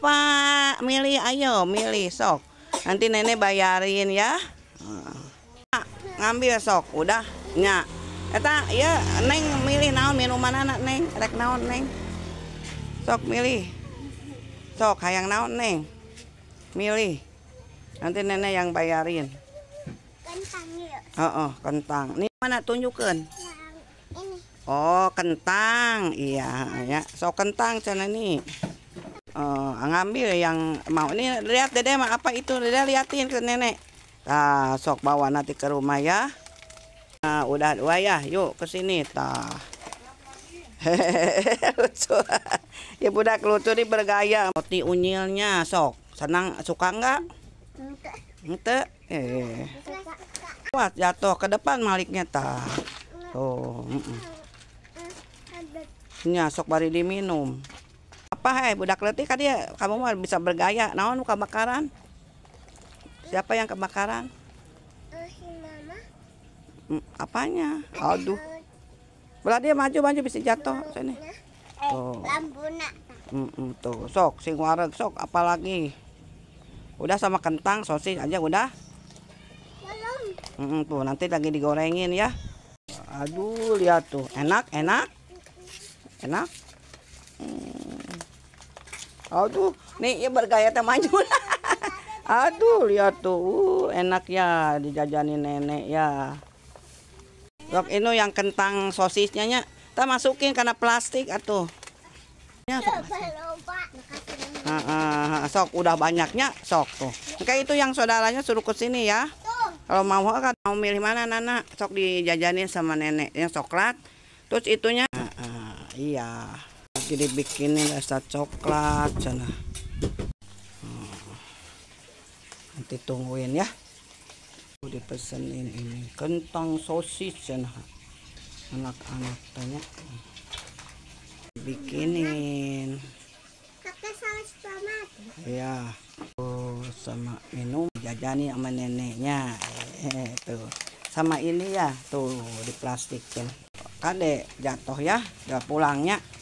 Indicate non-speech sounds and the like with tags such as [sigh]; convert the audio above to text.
apa? Milih, ayo milih sok. Nanti nenek bayarin ya. Nah, ngambil sok, udah nya. Eta ya neng milih naon minuman anak neng, rek naon neng. Sok milih. Sok hayang naon neng. Milih. Nanti nenek yang bayarin. Kentang Oh, oh kentang. Ini mana tunjukkan? Oh, kentang. Iya, ya. Sok kentang cenah nih. Oh, ngambil yang mau ini lihat dede mah apa itu dede liatin ke nenek nah sok bawa nanti ke rumah ya nah, udah dua ya yuk ke sini tah [laughs] lucu ya budak lucu nih bergaya roti unyilnya sok senang suka enggak ente eh kuat jatuh ke depan maliknya tah tuh oh, mm -mm. sok bari diminum apa hei eh, budak letih kan dia kamu mah bisa bergaya naon kebakaran siapa yang kebakaran hmm, apanya aduh berarti dia maju maju bisa jatuh sini eh, tuh tuh sok sing wareg sok apalagi udah sama kentang sosis aja udah tuh nanti lagi digorengin ya aduh lihat tuh enak enak enak Aduh, nih ya bergaya teman [laughs] Aduh, lihat tuh, uh, enak ya dijajani nenek ya. Dok, ini yang kentang sosisnya nya, kita masukin karena plastik atuh. Ya, uh, uh, sok udah banyaknya, sok tuh. Kayak itu yang saudaranya suruh ke sini ya. Kalau mau kan mau milih mana Nana, sok dijajani sama nenek yang coklat. Terus itunya, uh, uh, iya lagi dibikinin rasa coklat sana hmm. nanti tungguin ya dipesenin ini kentang sosis sana anak-anak tanya bikinin ya oh sama minum jajani sama neneknya eh, tuh sama ini ya tuh di plastik kan kade jatuh ya udah pulangnya